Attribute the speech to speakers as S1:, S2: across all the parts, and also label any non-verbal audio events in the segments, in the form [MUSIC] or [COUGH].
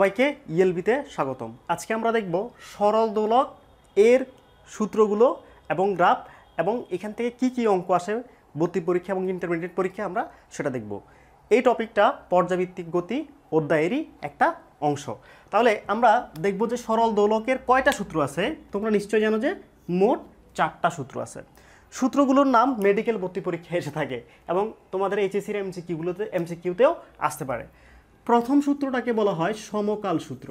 S1: সবাইকে ইএলবিতে স্বাগতম আজকে আমরা দেখব সরল দোলক এর সূত্রগুলো এবং গ্রাফ এবং এখান থেকে কি কি অঙ্ক আসে ভর্তি পরীক্ষা এবং ইন্টারমিডিয়েট পরীক্ষা আমরা সেটা দেখব এই টপিকটা পর্যাবৃত্তিক গতি অধ্যায়েরই একটা অংশ তাহলে আমরা দেখব যে সরল দোলকের কয়টা সূত্র আছে তোমরা নিশ্চয়ই জানো যে মোট চারটা সূত্র আছে সূত্রগুলোর নাম মেডিকেল ভর্তি পরীক্ষায় এসে থাকে এবং তোমাদের এইচএসির এমসি এমসিকিউতেও আসতে পারে প্রথম সূত্রটাকে বলা হয় সমকাল সূত্র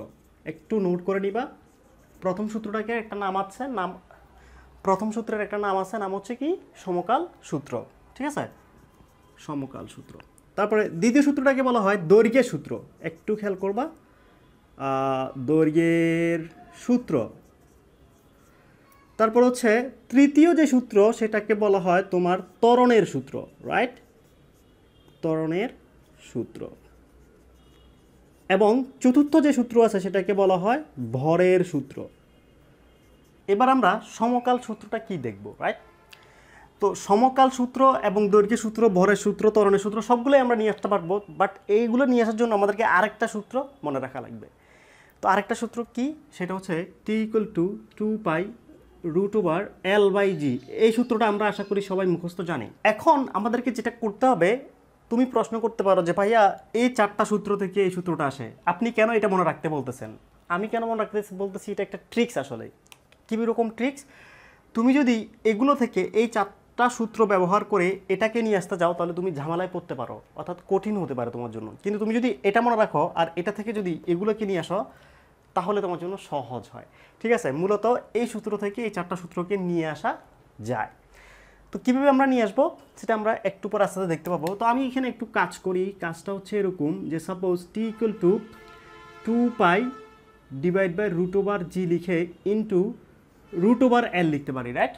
S1: একটু নোট করে নিবা প্রথম সূত্রটাকে একটা নাম আছে নাম প্রথম সূত্রের একটা নাম আছে নাম হচ্ছে কি সমকাল সূত্র ঠিক আছে সমকাল সূত্র তারপরে দ্বিতীয় সূত্রটাকে বলা হয় দৈর্ঘ্যের সূত্র একটু খেয়াল করবা দৈর্ঘ্যের সূত্র তারপর হচ্ছে তৃতীয় যে সূত্র সেটাকে বলা হয় তোমার ত্বরণের সূত্র রাইট ত্বরণের সূত্র এবং চতুর্থ যে সূত্র আছে সেটাকে বলা হয় ভরের সূত্র এবার আমরা সমকাল সূত্রটা কি দেখব রাইট তো সমকাল সূত্র এবং দৈর্ঘ্যের সূত্র ভরের সূত্র তরণের সূত্র সবগুলোই আমরা নিয়ে আসতে পারবো বাট এইগুলো নিয়ে আসার জন্য আমাদেরকে আরেকটা সূত্র মনে রাখা লাগবে তো আরেকটা সূত্র কি সেটা হচ্ছে T equal to two pi root over L by G এই সূত্রটা আমরা আশা করি সবাই মুখস্থ জানি এখন আমাদেরকে যেটা করতে হবে তুমি প্রশ্ন করতে পারো যে ভাইয়া এই চারটা সূত্র থেকে এই সূত্রটা আসে আপনি কেন এটা মনে রাখতে বলতেছেন আমি কেন মনে রাখতে বলতেছি এটা একটা ট্রিক্স আসলে কী রকম ট্রিক্স তুমি যদি এগুলো থেকে এই চারটা সূত্র ব্যবহার করে এটাকে নিয়ে আসতে যাও তাহলে তুমি ঝামেলায় পড়তে পারো অর্থাৎ কঠিন হতে পারে তোমার জন্য কিন্তু তুমি যদি এটা মনে রাখো আর এটা থেকে যদি এগুলোকে নিয়ে আসো তাহলে তোমার জন্য সহজ হয় ঠিক আছে মূলত এই সূত্র থেকে এই চারটা সূত্রকে নিয়ে আসা যায় তো কীভাবে আমরা নিয়ে আসবো সেটা আমরা একটু পর আস্তে দেখতে পাবো তো আমি এখানে একটু কাজ করি কাজটা হচ্ছে এরকম যে suppose T equal to two pi divide by root over G লিখে ইন্টু রুট ওভার এল লিখতে পারি রাইট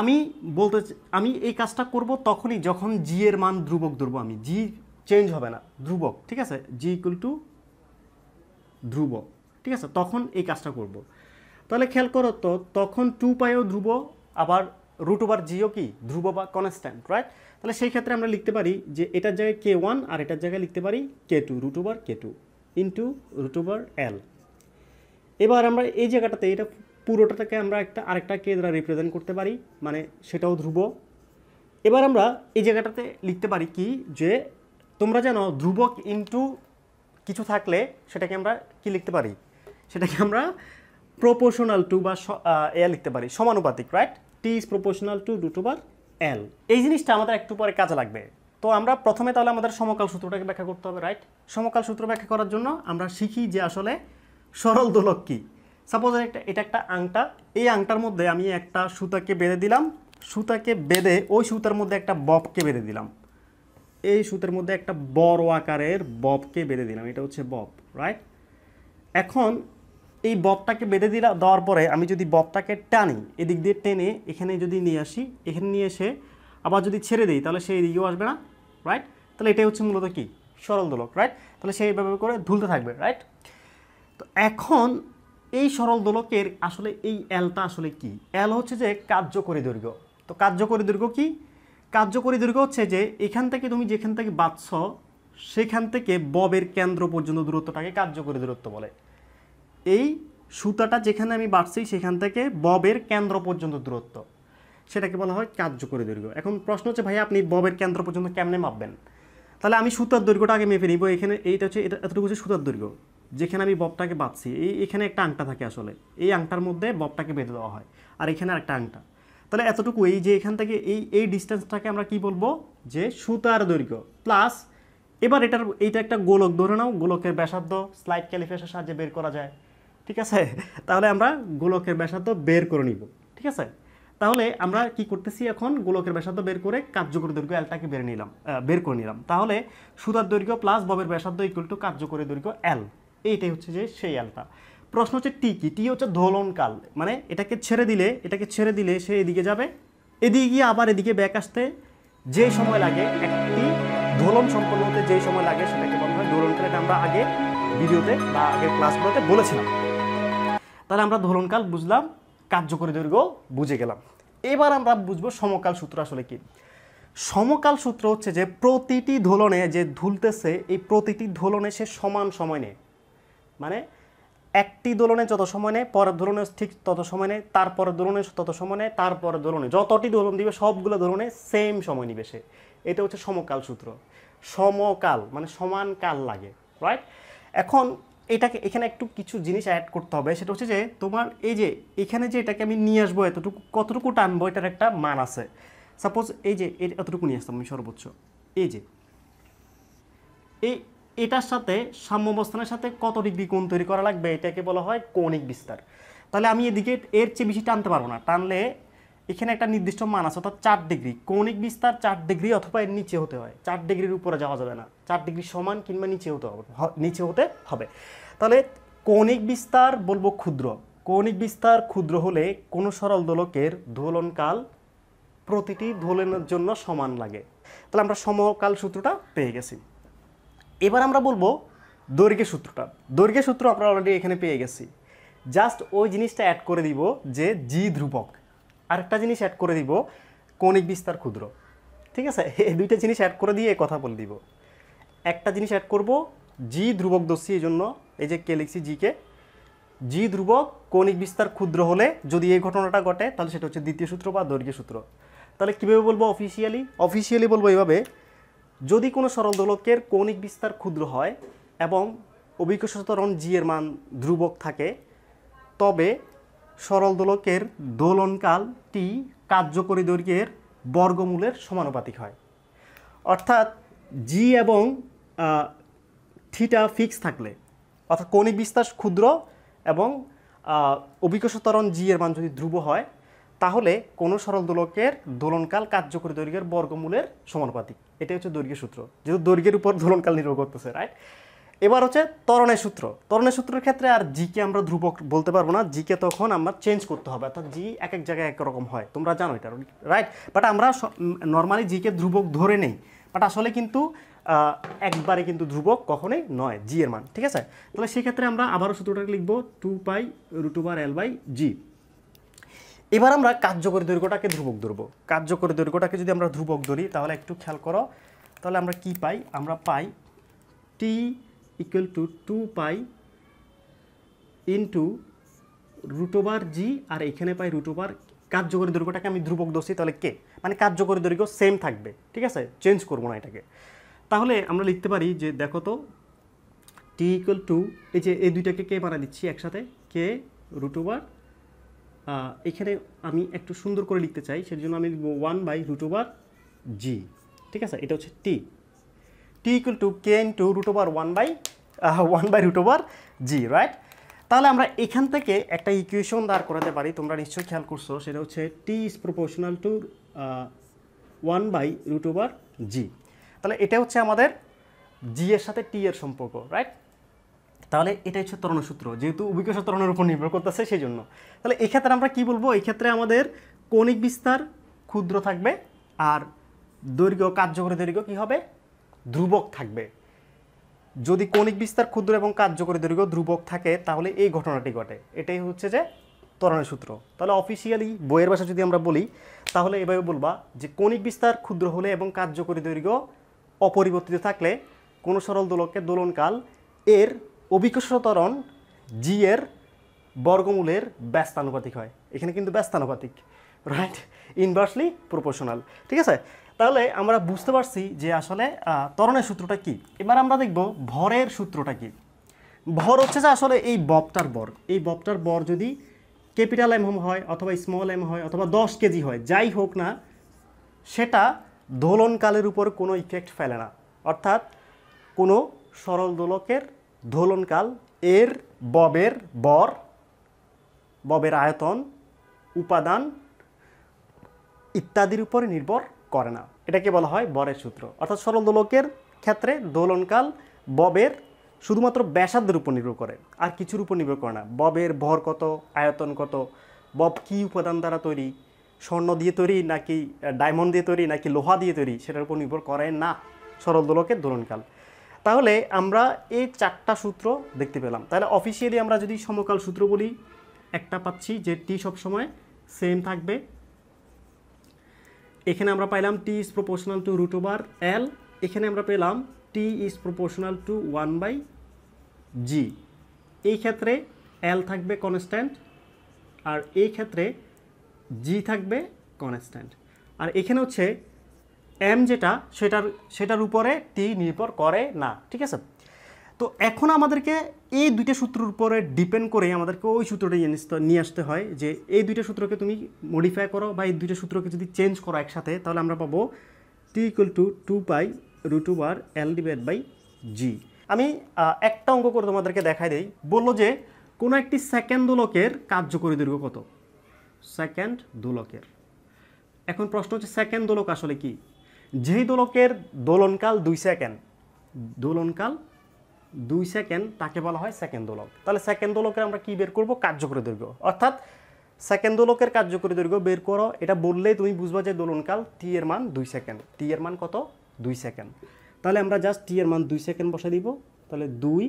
S1: আমি বলতে আমি এই কাজটা করব তখনই যখন জি এর মান ধ্রুবক ধরবো আমি জি চেঞ্জ হবে না ধ্রুবক ঠিক আছে জি ইকুয়াল টু ধ্রুবক ঠিক আছে তখন এই কাজটা করব তাহলে খেয়াল করো তো তখন টু পাইও ধ্রুব আবার রুট ওভার জিও কি ধ্রুব বা কনস্ট্যান্ট রাইট তাহলে সেই ক্ষেত্রে আমরা লিখতে পারি যে এটার জায়গায় কে ওয়ান আর এটার জায়গায় লিখতে পারি K two root over K two into root over L এবার আমরা এই জায়গাটাতে এটা পুরোটাকে আমরা একটা আরেকটা কে দ্বারা রিপ্রেজেন্ট করতে পারি মানে সেটাও ধ্রুব এবার আমরা এই জায়গাটাতে লিখতে পারি কি যে তোমরা জানো ধ্রুবক ইন্টু কিছু থাকলে সেটাকে আমরা কি লিখতে পারি সেটাকে আমরা প্রপোর্শনাল টু বা এ লিখতে পারি সমানুপাতিক right T is proportional to root over L এই জিনিসটা আমাদের একটু পরে কাজে লাগবে তো আমরা প্রথমে তাহলে আমাদের সমকাল সূত্রটাকে ব্যাখ্যা করতে হবে রাইট সমকাল সূত্র ব্যাখ্যা করার জন্য আমরা শিখি যে আসলে সরল দোলক কী সাপোজ একটা এটা একটা আংটা এই আংটার মধ্যে আমি একটা সুতাকে বেঁধে দিলাম সুতাকে বেঁধে ওই সুতার মধ্যে একটা ববকে বেঁধে দিলাম এই সুতার মধ্যে একটা বড় আকারের ববকে বেঁধে দিলাম এটা হচ্ছে বব রাইট এখন এই ববটাকে বেঁধে দিলা দেওয়ার পরে আমি যদি ববটাকে টানি এদিক দিয়ে টেনে এখানে যদি নিয়ে আসি এখানে নিয়ে এসে আবার যদি ছেড়ে দিই তাহলে সে এদিকেও আসবে না রাইট তাহলে এটাই হচ্ছে মূলত কি সরল দোলক রাইট তাহলে সে এইভাবে করে ধুলতে থাকবে রাইট তো এখন এই সরল দোলকের আসলে এই এলটা আসলে কি এল হচ্ছে যে কার্যকরী দৈর্ঘ্য তো কার্যকরী দৈর্ঘ্য কি কার্যকরী দৈর্ঘ্য হচ্ছে যে এখান থেকে তুমি যেখান থেকে বাঁচছ সেখান থেকে ববের কেন্দ্র পর্যন্ত দূরত্বটাকে কার্যকরী দূরত্ব বলে এই সুতাটা যেখানে আমি বাড়ছি সেখান থেকে ববের কেন্দ্র পর্যন্ত দূরত্ব সেটাকে বলা হয় কার্যকরী দৈর্ঘ্য এখন প্রশ্ন হচ্ছে ভাই আপনি ববের কেন্দ্র পর্যন্ত কেমনে মাপবেন তাহলে আমি সুতার দৈর্ঘ্যটা আগে মেপে নিব এখানে এইটা হচ্ছে এটা এতটুকু হচ্ছে সুতার দৈর্ঘ্য যেখানে আমি ববটাকে বাঁধছি এই এখানে একটা আংটা থাকে আসলে এই আংটার মধ্যে ববটাকে বেঁধে দেওয়া হয় আর এখানে একটা আংটা তাহলে এতটুকু এই যে এখান থেকে এই এই ডিস্টেন্সটাকে আমরা কি বলবো যে সুতার দৈর্ঘ্য প্লাস এবার এটার এইটা একটা গোলক ধরে নাও গোলকের ব্যাসার্ধ স্লাইড ক্যালিফেসের সাহায্যে বের করা যায় ঠিক আছে তাহলে আমরা গোলকের ব্যাসার্ধ বের করে নিব ঠিক আছে তাহলে আমরা কি করতেছি এখন গোলকের ব্যাসার্ধ বের করে কার্যকর দৈর্ঘ্য এলটাকে বের নিলাম বের করে নিলাম তাহলে সুদার দৈর্ঘ্য প্লাস ববের ব্যাসার্ধ ইকুয়াল টু কার্যকরী দৈর্ঘ্য এল এইটাই হচ্ছে যে সেই এলটা প্রশ্ন হচ্ছে টি কি টি হচ্ছে দোলনকাল মানে এটাকে ছেড়ে দিলে এটাকে ছেড়ে দিলে সে এদিকে যাবে এদিকে গিয়ে আবার এদিকে ব্যাক আসতে যে সময় লাগে একটি দোলন সম্পন্ন হতে যে সময় লাগে সেটাকে বলা হয় দোলনকাল এটা আমরা আগে ভিডিওতে বা আগের ক্লাসগুলোতে বলেছিলাম তাহলে আমরা ধরনকাল বুঝলাম কার্যকরী দৈর্ঘ্য বুঝে গেলাম এবার আমরা বুঝবো সমকাল সূত্র আসলে কি সমকাল সূত্র হচ্ছে যে প্রতিটি ধোলনে যে ধুলতেছে এই প্রতিটি ধোলনে সে সমান সময় নেয় মানে একটি দোলনে যত সময় নেয় পরের দোলনে ঠিক তত সময় নেয় তারপরের দোলনে তত সময় নেয় তারপরের দোলনে যতটি দোলন দিবে সবগুলো দোলনে সেম সময় নিবে সে এটা হচ্ছে সমকাল সূত্র সমকাল মানে সমান কাল লাগে রাইট এখন এটাকে এখানে একটু কিছু জিনিস অ্যাড করতে হবে সেটা হচ্ছে যে তোমার এই যে এখানে যে এটাকে আমি নিয়ে আসবো এতটুকু কতটুকু টানবো এটার একটা মান আছে সাপোজ এই যে এতটুকু নিয়ে আসতাম আমি সর্বোচ্চ এই যে এই এটার সাথে সাম্যবস্থানের সাথে কত ডিগ্রি কোণ তৈরি করা লাগবে এটাকে বলা হয় কৌণিক বিস্তার তাহলে আমি এদিকে এর চেয়ে বেশি টানতে পারবো না টানলে এখানে একটা নির্দিষ্ট মান আছে অর্থাৎ চার ডিগ্রি কৌণিক বিস্তার চার ডিগ্রি অথবা এর নিচে হতে হয় চার ডিগ্রির উপরে যাওয়া যাবে না চার ডিগ্রি সমান কিংবা নিচে হতে হবে নিচে হতে হবে তাহলে কৌণিক বিস্তার বলবো ক্ষুদ্র কৌণিক বিস্তার ক্ষুদ্র হলে কোনো সরল দোলকের দোলনকাল প্রতিটি দোলনের জন্য সমান লাগে তাহলে আমরা সমকাল সূত্রটা পেয়ে গেছি এবার আমরা বলবো দৈর্ঘ্যের সূত্রটা দৈর্ঘ্যের সূত্র আমরা অলরেডি এখানে পেয়ে গেছি জাস্ট ওই জিনিসটা অ্যাড করে দিব যে জি ধ্রুবক আরেকটা জিনিস অ্যাড করে দিব কোনিক বিস্তার ক্ষুদ্র ঠিক আছে [LAUGHS] এই দুইটা জিনিস অ্যাড করে দিয়ে কথা বলে দিব একটা জিনিস অ্যাড করব জি ধ্রুবক দস্যি এই জন্য এই যে কে লিখছি জিকে জি ধ্রুবক কৌণিক বিস্তার ক্ষুদ্র হলে যদি এই ঘটনাটা ঘটে তাহলে সেটা হচ্ছে দ্বিতীয় সূত্র বা দৈর্ঘ্য সূত্র তাহলে কীভাবে বলবো অফিসিয়ালি অফিসিয়ালি বলবো এইভাবে যদি কোনো সরল দোলকের কৌণিক বিস্তার ক্ষুদ্র হয় এবং অভিজ্ঞ সতরণ জি এর মান ধ্রুবক থাকে তবে সরল দোলকের দোলনকাল টি কার্যকরী দৈর্ঘ্যের বর্গমূলের সমানুপাতিক হয় অর্থাৎ জি এবং থিটা ফিক্স থাকলে অর্থাৎ কৌণিক বিস্তার ক্ষুদ্র এবং অভিকর্ষ জি এর মান যদি ধ্রুব হয় তাহলে কোনো সরল দোলকের দোলনকাল কার্যকরী দৈর্ঘ্যের বর্গমূলের সমানুপাতিক এটাই হচ্ছে দৈর্ঘ্য সূত্র যেহেতু দৈর্ঘ্যের উপর দোলনকাল নির্ভর করতেছে রাইট এবার হচ্ছে তরণের সূত্র তরণের সূত্রের ক্ষেত্রে আর জিকে আমরা ধ্রুবক বলতে পারবো না জিকে তখন আমরা চেঞ্জ করতে হবে অর্থাৎ জি এক এক জায়গায় একরকম হয় তোমরা জানো এটা রাইট বাট আমরা নর্মালি জিকে ধ্রুবক ধরে নেই বাট আসলে কিন্তু একবারে কিন্তু ধ্রুবক কখনোই নয় জি এর মান ঠিক আছে তাহলে সেক্ষেত্রে আমরা আবারও সূত্রটাকে লিখবো two pi root over L by জি এবার আমরা কার্যকরী দৈর্ঘ্যটাকে ধ্রুবক ধরবো কার্যকরী দৈর্ঘ্যটাকে যদি আমরা ধ্রুবক ধরি তাহলে একটু খেয়াল করো তাহলে আমরা কি পাই আমরা পাই T equal to two pi into root over G আর এখানে পাই রুটোবার ওভার কার্যকরী দৈর্ঘ্যটাকে আমি ধ্রুবক দোষি তাহলে কে মানে কার্যকরী দৈর্ঘ্য সেম থাকবে ঠিক আছে চেঞ্জ করবো না এটাকে তাহলে আমরা লিখতে পারি যে দেখো তো টি ইকুয়াল টু এই যে এই দুইটাকে কে বানা দিচ্ছি একসাথে কে রুটোবার এখানে আমি একটু সুন্দর করে লিখতে চাই সেই জন্য আমি লিখবো ওয়ান বাই রুটোবার জি ঠিক আছে এটা হচ্ছে টি t equal to k into root over 1 by uh, 1 [LAUGHS] by root over g right তাহলে আমরা এখান থেকে একটা ইকুয়েশন দাঁড় করাতে পারি তোমরা নিশ্চয়ই খেয়াল করছো সেটা হচ্ছে T is proportional to one by root over G তাহলে এটা হচ্ছে আমাদের জি এর সাথে টি এর সম্পর্ক রাইট তাহলে এটা হচ্ছে তরণসূত্র যেহেতু অভিজ্ঞ তরণের উপর নির্ভর করতেছে সেই জন্য তাহলে এক্ষেত্রে আমরা কি বলবো এক্ষেত্রে আমাদের কণিক বিস্তার ক্ষুদ্র থাকবে আর দৈর্ঘ্য কার্যকরী দৈর্ঘ্য কী হবে ধ্রুবক থাকবে যদি কৌণিক বিস্তার ক্ষুদ্র এবং কার্যকরী দৈর্ঘ্য ধ্রুবক থাকে তাহলে এই ঘটনাটি ঘটে এটাই হচ্ছে যে ত্বরণের সূত্র তাহলে অফিসিয়ালি বইয়ের ভাষা যদি আমরা বলি তাহলে এভাবে বলবা যে কৌণিক বিস্তার ক্ষুদ্র হলে এবং কার্যকরী দৈর্ঘ্য অপরিবর্তিত থাকলে কোনো সরল দোলকের দোলনকাল এর অভিকর্ষ জি এর বর্গমূলের ব্যস্তানুপাতিক হয় এখানে কিন্তু ব্যস্তানুপাতিক রাইট ইনভার্সলি প্রপোর্শনাল ঠিক আছে তাহলে আমরা বুঝতে পারছি যে আসলে ত্বরণের সূত্রটা কি এবার আমরা দেখব ভরের সূত্রটা কি ভর হচ্ছে যে আসলে এই ববটার বর এই ববটার বর যদি ক্যাপিটাল এম হয় অথবা স্মল এম হয় অথবা দশ কেজি হয় যাই হোক না সেটা দোলনকালের উপর কোনো ইফেক্ট ফেলে না অর্থাৎ কোনো সরল দোলকের দোলনকাল এর ববের বর ববের আয়তন উপাদান ইত্যাদির উপরে নির্ভর করে না এটাকে বলা হয় বরের সূত্র অর্থাৎ সরল দোলকের ক্ষেত্রে দোলনকাল ববের শুধুমাত্র ব্যাসার্ধের উপর নির্ভর করে আর কিছুর উপর নির্ভর করে না ববের ভর কত আয়তন কত বব কী উপাদান দ্বারা তৈরি স্বর্ণ দিয়ে তৈরি নাকি ডায়মন্ড দিয়ে তৈরি নাকি লোহা দিয়ে তৈরি সেটার উপর নির্ভর করে না সরল দোলকের দোলনকাল তাহলে আমরা এই চারটা সূত্র দেখতে পেলাম তাহলে অফিসিয়ালি আমরা যদি সমকাল সূত্র বলি একটা পাচ্ছি যে টি সবসময় সেম থাকবে এখানে আমরা পাইলাম T is proportional to root over L এখানে আমরা পেলাম T is proportional to one by G এই ক্ষেত্রে এল থাকবে কনস্ট্যান্ট আর এই ক্ষেত্রে জি থাকবে কনস্ট্যান্ট আর এখানে হচ্ছে এম যেটা সেটার সেটার উপরে টি নির্ভর করে না ঠিক আছে তো এখন আমাদেরকে এই দুইটা সূত্রের উপরে ডিপেন্ড করে আমাদেরকে ওই সূত্রটা জিনিস নিয়ে আসতে হয় যে এই দুইটা সূত্রকে তুমি মডিফাই করো বা এই দুইটা সূত্রকে যদি চেঞ্জ করো একসাথে তাহলে আমরা পাবো T equal to two pi root over L divide by G আমি একটা অঙ্ক করে তোমাদেরকে দেখাই দেই বললো যে কোনো একটি সেকেন্ড দোলকের কার্যকরী দৈর্ঘ্য কত সেকেন্ড দোলকের এখন প্রশ্ন হচ্ছে সেকেন্ড দোলক আসলে কি যেই দোলকের দোলনকাল দুই সেকেন্ড দোলনকাল দুই সেকেন্ড তাকে বলা হয় সেকেন্ড দোলক তাহলে সেকেন্ড দোলকের আমরা কী বের করব কার্যকরী দৈর্ঘ্য অর্থাৎ সেকেন্ড দোলকের কার্যকরী দৈর্ঘ্য বের করো এটা বললেই তুমি বুঝবা যে দোলনকাল টি এর মান দুই সেকেন্ড টি এর মান কত দুই সেকেন্ড তাহলে আমরা জাস্ট টি এর মান দুই সেকেন্ড বসে দিব তাহলে দুই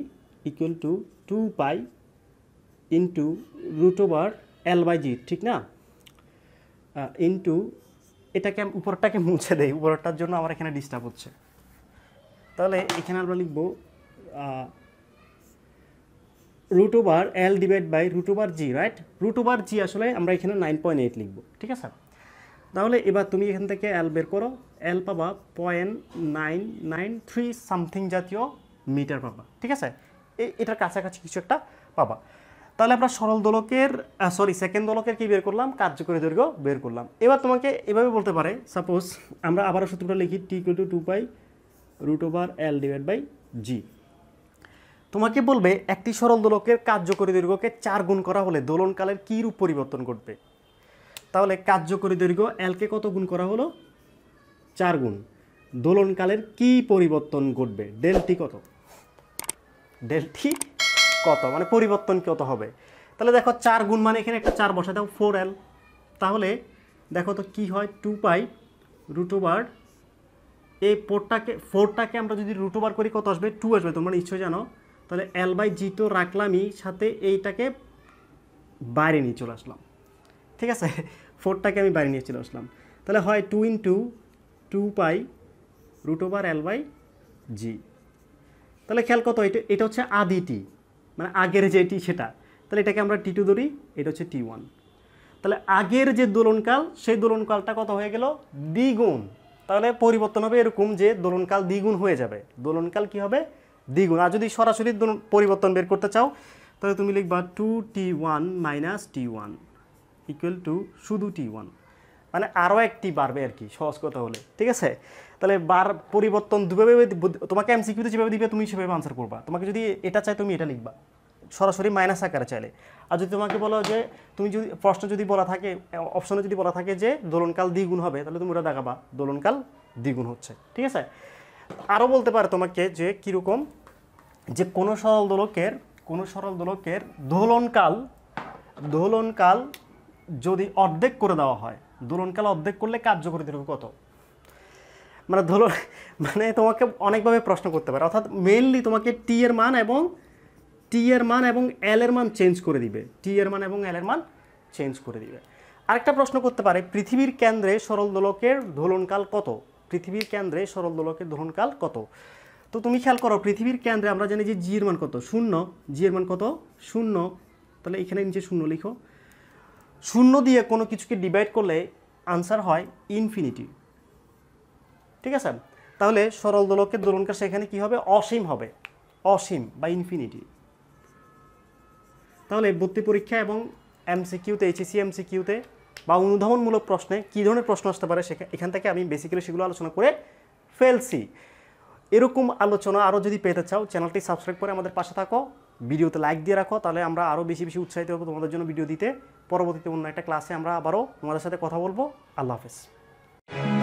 S1: equal to two pi into root over L by g ঠিক না ইন্টু এটাকে উপরটাকে মুছে দেয় উপরটার জন্য আমার এখানে ডিস্টার্ব হচ্ছে তাহলে এখানে আমরা লিখবো root over L divide by root over g right root over g আসলে আমরা এখানে নাইন পয়েন্ট এইট লিখব ঠিক আছে তাহলে এবার তুমি এখান থেকে এল বের করো এল পাবা point nine nine three something জাতীয় মিটার পাবা ঠিক আছে এটার কাছাকাছি কিছু একটা পাবা তাহলে আমরা সরল দোলকের সরি সেকেন্ড দোলকের কি বের করলাম কার্যকরী দৈর্ঘ্য বের করলাম এবার তোমাকে এভাবে বলতে পারে সাপোজ আমরা আবারও সূত্রটা লিখি T equal to two by root over L divide by g তোমাকে বলবে একটি সরল দোলকের কার্যকরী দৈর্ঘ্যকে চার গুণ করা হলে দোলনকালের কী রূপ পরিবর্তন ঘটবে তাহলে কার্যকরী দৈর্ঘ্য এলকে কত গুণ করা হলো চার গুণ দোলনকালের কী পরিবর্তন ঘটবে ডেলটি কত ডেলটি কত মানে পরিবর্তন কত হবে তাহলে দেখো চার গুণ মানে এখানে একটা চার বসা দাও ফোর এল তাহলে দেখো তো কী হয় টু পাই রুটোবার এই ফোরটাকে ফোরটাকে আমরা যদি রুটোবার করি কত আসবে টু আসবে তোমরা নিশ্চয়ই জানো তাহলে এল বাই জি তো রাখলামই সাথে এইটাকে বাইরে নিয়ে চলে আসলাম ঠিক আছে [LAUGHS] ফোরটাকে আমি বাইরে নিয়ে চলে আসলাম তাহলে হয় two in two two pi root over L by g তাহলে খেয়াল কত এটা এটা হচ্ছে আদি টি মানে আগের যে টি সেটা তাহলে এটাকে আমরা টি টু ধরি এটা হচ্ছে টি ওয়ান তাহলে আগের যে দোলনকাল সেই দোলনকালটা কত হয়ে গেল দ্বিগুণ তাহলে পরিবর্তন হবে এরকম যে দোলনকাল দ্বিগুণ হয়ে যাবে দোলনকাল কি হবে দ্বিগুণ আর যদি সরাসরি পরিবর্তন বের করতে চাও তাহলে তুমি লিখবা two T one minus T one equal to শুধু টি ওয়ান মানে আরও একটি বাড়বে আর কি সহজ কথা হলে ঠিক আছে তাহলে বার পরিবর্তন দুভাবে তোমাকে এমসিকিউতে যেভাবে দিবে তুমি সেভাবে আনসার করবা তোমাকে যদি এটা চাই তুমি এটা লিখবা সরাসরি মাইনাস আকারে চাইলে আর যদি তোমাকে বলো যে তুমি যদি প্রশ্ন যদি বলা থাকে অপশনে যদি বলা থাকে যে দোলনকাল দ্বিগুণ হবে তাহলে তুমি ওটা দেখাবা দোলনকাল দ্বিগুণ হচ্ছে ঠিক আছে আরও বলতে পারে তোমাকে যে কীরকম যে কোনো সরল দোলকের কোনো সরল দোলকের দোলনকাল দোলনকাল যদি অর্ধেক করে দেওয়া হয় দোলনকাল অর্ধেক করলে কার্যকরী দেবে কত মানে দোলন মানে তোমাকে অনেকভাবে প্রশ্ন করতে পারে অর্থাৎ মেইনলি তোমাকে টি এর মান এবং টি এর মান এবং এল এর মান চেঞ্জ করে দিবে টি এর মান এবং এল এর মান চেঞ্জ করে দিবে আরেকটা প্রশ্ন করতে পারে পৃথিবীর কেন্দ্রে সরল দোলকের দোলনকাল কত পৃথিবীর কেন্দ্রে সরল দোলকের দহনকাল কত তো তুমি খেয়াল করো পৃথিবীর কেন্দ্রে আমরা জানি যে জি এর মান কত শূন্য জি এর মান কত শূন্য তাহলে এখানে নিচে শূন্য লিখো শূন্য দিয়ে কোনো কিছুকে ডিভাইড করলে আনসার হয় ইনফিনিটি ঠিক আছে তাহলে সরল দোলকের দোলনকাল সেখানে কি হবে অসীম হবে অসীম বা ইনফিনিটি তাহলে ভর্তি পরীক্ষা এবং এমসিকিউতে এইচএসি এমসিকিউতে বা অনুধাবনমূলক প্রশ্নে কী ধরনের প্রশ্ন আসতে পারে সেখানে এখান থেকে আমি বেসিক্যালি সেগুলো আলোচনা করে ফেলছি এরকম আলোচনা আরও যদি পেতে চাও চ্যানেলটি সাবস্ক্রাইব করে আমাদের পাশে থাকো ভিডিওতে লাইক দিয়ে রাখো তাহলে আমরা আরও বেশি বেশি উৎসাহিত হবো তোমাদের জন্য ভিডিও দিতে পরবর্তীতে অন্য একটা ক্লাসে আমরা আবারও তোমাদের সাথে কথা বলবো আল্লাহ হাফেজ